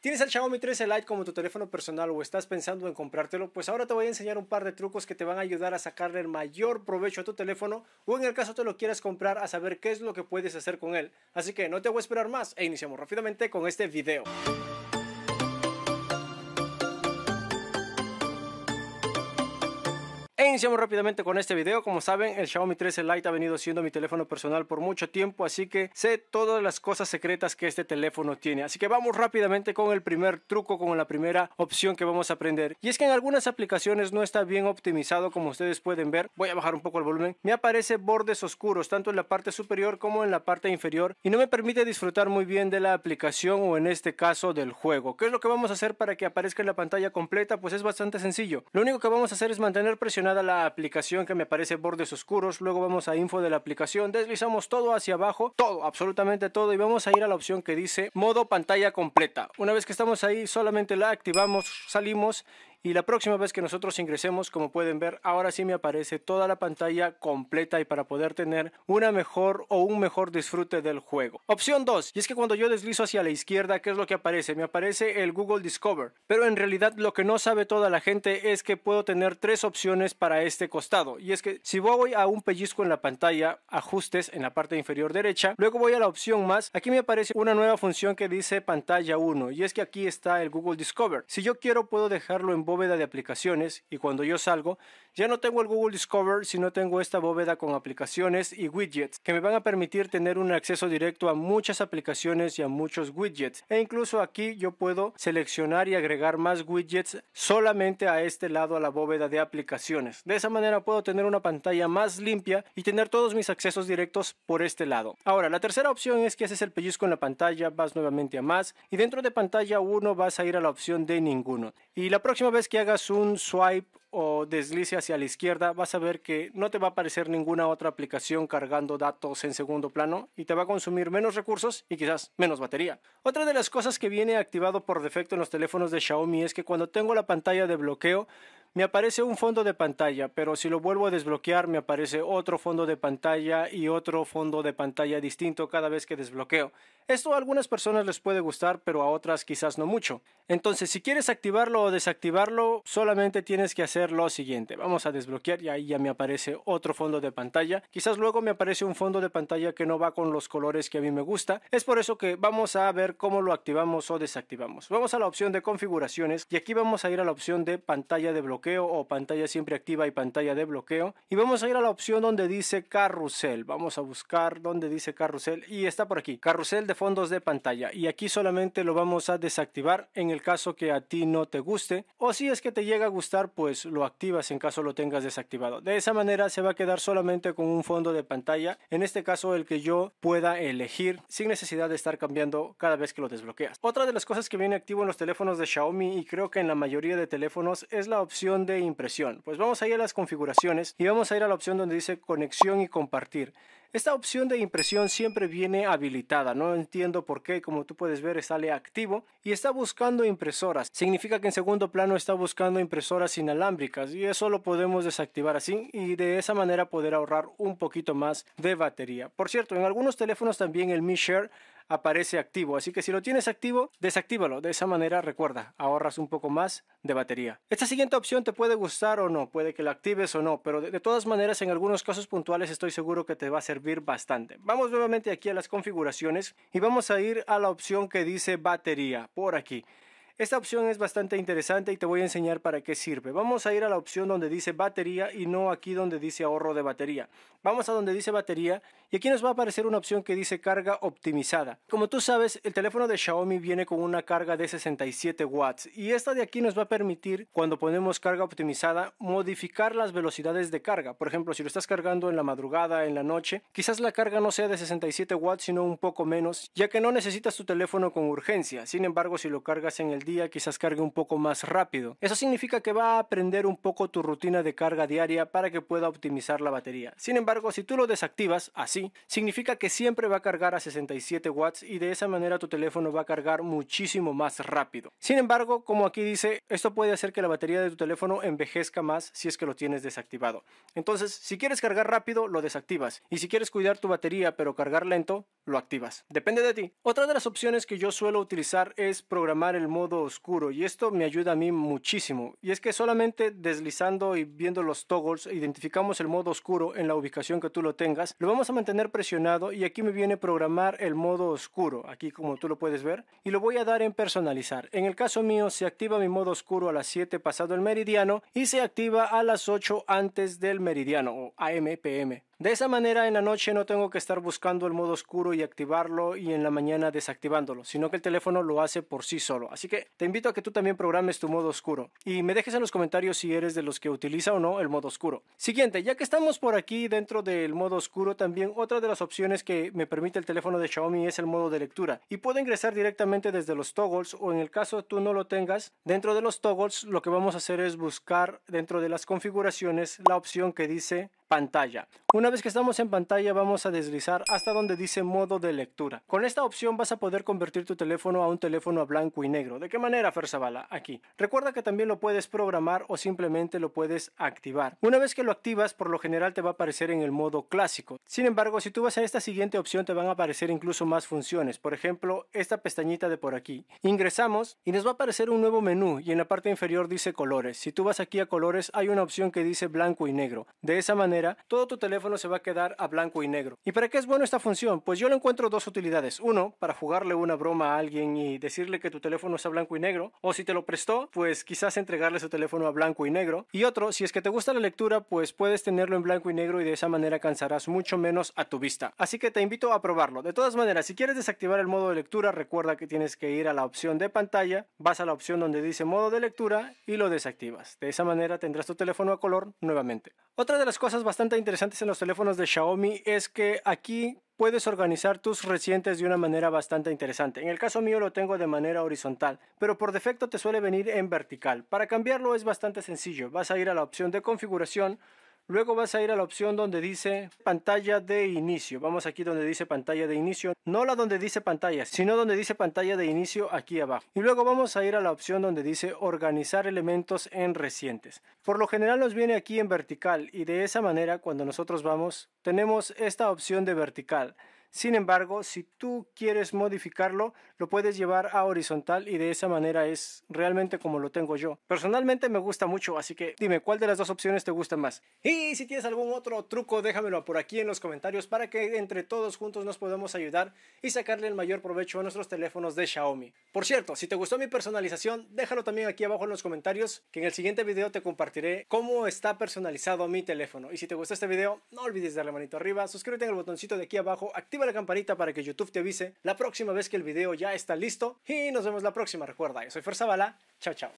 ¿Tienes el Xiaomi 13 Lite como tu teléfono personal o estás pensando en comprártelo? Pues ahora te voy a enseñar un par de trucos que te van a ayudar a sacarle el mayor provecho a tu teléfono o en el caso te lo quieras comprar a saber qué es lo que puedes hacer con él. Así que no te voy a esperar más e iniciamos rápidamente con este video. iniciamos rápidamente con este video. Como saben, el Xiaomi 13 Lite ha venido siendo mi teléfono personal por mucho tiempo, así que sé todas las cosas secretas que este teléfono tiene. Así que vamos rápidamente con el primer truco, con la primera opción que vamos a aprender. Y es que en algunas aplicaciones no está bien optimizado, como ustedes pueden ver. Voy a bajar un poco el volumen. Me aparece bordes oscuros, tanto en la parte superior como en la parte inferior, y no me permite disfrutar muy bien de la aplicación o en este caso del juego. ¿Qué es lo que vamos a hacer para que aparezca en la pantalla completa? Pues es bastante sencillo. Lo único que vamos a hacer es mantener presionado la aplicación que me parece bordes oscuros, luego vamos a info de la aplicación, deslizamos todo hacia abajo, todo, absolutamente todo y vamos a ir a la opción que dice modo pantalla completa. Una vez que estamos ahí solamente la activamos, salimos y la próxima vez que nosotros ingresemos, como pueden ver, ahora sí me aparece toda la pantalla completa y para poder tener una mejor o un mejor disfrute del juego. Opción 2, y es que cuando yo deslizo hacia la izquierda, ¿qué es lo que aparece? Me aparece el Google Discover, pero en realidad lo que no sabe toda la gente es que puedo tener tres opciones para este costado, y es que si voy a un pellizco en la pantalla, ajustes en la parte inferior derecha, luego voy a la opción más, aquí me aparece una nueva función que dice pantalla 1, y es que aquí está el Google Discover. Si yo quiero puedo dejarlo en bóveda de aplicaciones y cuando yo salgo, ya no tengo el Google Discover, sino tengo esta bóveda con aplicaciones y widgets que me van a permitir tener un acceso directo a muchas aplicaciones y a muchos widgets. E incluso aquí yo puedo seleccionar y agregar más widgets solamente a este lado, a la bóveda de aplicaciones. De esa manera puedo tener una pantalla más limpia y tener todos mis accesos directos por este lado. Ahora, la tercera opción es que haces el pellizco en la pantalla, vas nuevamente a más y dentro de pantalla 1 vas a ir a la opción de ninguno. Y la próxima vez que hagas un swipe o deslice hacia la izquierda, vas a ver que no te va a aparecer ninguna otra aplicación cargando datos en segundo plano y te va a consumir menos recursos y quizás menos batería. Otra de las cosas que viene activado por defecto en los teléfonos de Xiaomi es que cuando tengo la pantalla de bloqueo, me aparece un fondo de pantalla, pero si lo vuelvo a desbloquear me aparece otro fondo de pantalla y otro fondo de pantalla distinto cada vez que desbloqueo. Esto a algunas personas les puede gustar, pero a otras quizás no mucho. Entonces, si quieres activarlo o desactivarlo, solamente tienes que hacer lo siguiente. Vamos a desbloquear y ahí ya me aparece otro fondo de pantalla. Quizás luego me aparece un fondo de pantalla que no va con los colores que a mí me gusta. Es por eso que vamos a ver cómo lo activamos o desactivamos. Vamos a la opción de configuraciones y aquí vamos a ir a la opción de pantalla de bloqueo o pantalla siempre activa y pantalla de bloqueo. Y vamos a ir a la opción donde dice carrusel. Vamos a buscar donde dice carrusel y está por aquí. Carrusel de fondos de pantalla. Y aquí solamente lo vamos a desactivar en el caso que a ti no te guste. O si es que te llega a gustar, pues lo activas en caso lo tengas desactivado. De esa manera se va a quedar solamente con un fondo de pantalla. En este caso el que yo pueda elegir sin necesidad de estar cambiando cada vez que lo desbloqueas. Otra de las cosas que viene activo en los teléfonos de Xiaomi y creo que en la mayoría de teléfonos es la opción de impresión. Pues vamos a ir a las configuraciones y vamos a ir a la opción donde dice conexión y compartir. Esta opción de impresión siempre viene habilitada, no entiendo por qué, como tú puedes ver sale activo y está buscando impresoras. Significa que en segundo plano está buscando impresoras inalámbricas y eso lo podemos desactivar así y de esa manera poder ahorrar un poquito más de batería. Por cierto, en algunos teléfonos también el Mi Share aparece activo. Así que si lo tienes activo, desactívalo. De esa manera, recuerda, ahorras un poco más de batería. Esta siguiente opción te puede gustar o no, puede que la actives o no, pero de todas maneras, en algunos casos puntuales estoy seguro que te va a servir bastante. Vamos nuevamente aquí a las configuraciones y vamos a ir a la opción que dice batería, por aquí. Esta opción es bastante interesante y te voy a enseñar para qué sirve. Vamos a ir a la opción donde dice batería y no aquí donde dice ahorro de batería. Vamos a donde dice batería y aquí nos va a aparecer una opción que dice carga optimizada. Como tú sabes, el teléfono de Xiaomi viene con una carga de 67 watts y esta de aquí nos va a permitir, cuando ponemos carga optimizada, modificar las velocidades de carga. Por ejemplo, si lo estás cargando en la madrugada, en la noche, quizás la carga no sea de 67 watts, sino un poco menos, ya que no necesitas tu teléfono con urgencia. Sin embargo, si lo cargas en el quizás cargue un poco más rápido. Eso significa que va a aprender un poco tu rutina de carga diaria para que pueda optimizar la batería. Sin embargo, si tú lo desactivas así, significa que siempre va a cargar a 67 watts y de esa manera tu teléfono va a cargar muchísimo más rápido. Sin embargo, como aquí dice, esto puede hacer que la batería de tu teléfono envejezca más si es que lo tienes desactivado. Entonces, si quieres cargar rápido, lo desactivas. Y si quieres cuidar tu batería pero cargar lento, lo activas. Depende de ti. Otra de las opciones que yo suelo utilizar es programar el modo oscuro y esto me ayuda a mí muchísimo. Y es que solamente deslizando y viendo los toggles identificamos el modo oscuro en la ubicación que tú lo tengas. Lo vamos a mantener presionado y aquí me viene programar el modo oscuro, aquí como tú lo puedes ver. Y lo voy a dar en personalizar. En el caso mío se activa mi modo oscuro a las 7 pasado el meridiano y se activa a las 8 antes del meridiano o a.m.p.m. De esa manera en la noche no tengo que estar buscando el modo oscuro y activarlo y en la mañana desactivándolo, sino que el teléfono lo hace por sí solo. Así que te invito a que tú también programes tu modo oscuro y me dejes en los comentarios si eres de los que utiliza o no el modo oscuro. Siguiente, ya que estamos por aquí dentro del modo oscuro, también otra de las opciones que me permite el teléfono de Xiaomi es el modo de lectura y puedo ingresar directamente desde los toggles o en el caso tú no lo tengas, dentro de los toggles lo que vamos a hacer es buscar dentro de las configuraciones la opción que dice pantalla. Una vez que estamos en pantalla vamos a deslizar hasta donde dice modo de lectura. Con esta opción vas a poder convertir tu teléfono a un teléfono a blanco y negro. ¿De qué manera, Ferzabala? Aquí. Recuerda que también lo puedes programar o simplemente lo puedes activar. Una vez que lo activas, por lo general te va a aparecer en el modo clásico. Sin embargo, si tú vas a esta siguiente opción te van a aparecer incluso más funciones. Por ejemplo, esta pestañita de por aquí. Ingresamos y nos va a aparecer un nuevo menú y en la parte inferior dice colores. Si tú vas aquí a colores hay una opción que dice blanco y negro. De esa manera todo tu teléfono se va a quedar a blanco y negro. ¿Y para qué es bueno esta función? Pues yo le encuentro dos utilidades. Uno, para jugarle una broma a alguien y decirle que tu teléfono a blanco y negro. O si te lo prestó, pues quizás entregarle su teléfono a blanco y negro. Y otro, si es que te gusta la lectura, pues puedes tenerlo en blanco y negro y de esa manera cansarás mucho menos a tu vista. Así que te invito a probarlo. De todas maneras, si quieres desactivar el modo de lectura, recuerda que tienes que ir a la opción de pantalla, vas a la opción donde dice modo de lectura y lo desactivas. De esa manera tendrás tu teléfono a color nuevamente. Otra de las cosas bastante interesantes en los teléfonos de Xiaomi es que aquí puedes organizar tus recientes de una manera bastante interesante. En el caso mío lo tengo de manera horizontal, pero por defecto te suele venir en vertical. Para cambiarlo es bastante sencillo. Vas a ir a la opción de configuración, Luego vas a ir a la opción donde dice pantalla de inicio. Vamos aquí donde dice pantalla de inicio. No la donde dice pantalla, sino donde dice pantalla de inicio aquí abajo. Y luego vamos a ir a la opción donde dice organizar elementos en recientes. Por lo general nos viene aquí en vertical y de esa manera cuando nosotros vamos tenemos esta opción de vertical. Sin embargo, si tú quieres modificarlo, lo puedes llevar a horizontal y de esa manera es realmente como lo tengo yo. Personalmente me gusta mucho, así que dime cuál de las dos opciones te gusta más. Y si tienes algún otro truco, déjamelo por aquí en los comentarios para que entre todos juntos nos podamos ayudar y sacarle el mayor provecho a nuestros teléfonos de Xiaomi. Por cierto, si te gustó mi personalización, déjalo también aquí abajo en los comentarios que en el siguiente video te compartiré cómo está personalizado mi teléfono. Y si te gustó este video, no olvides darle manito arriba, suscríbete en el botoncito de aquí abajo, activa la campanita para que YouTube te avise la próxima vez que el video ya está listo y nos vemos la próxima. Recuerda, yo soy Bala. chao chao.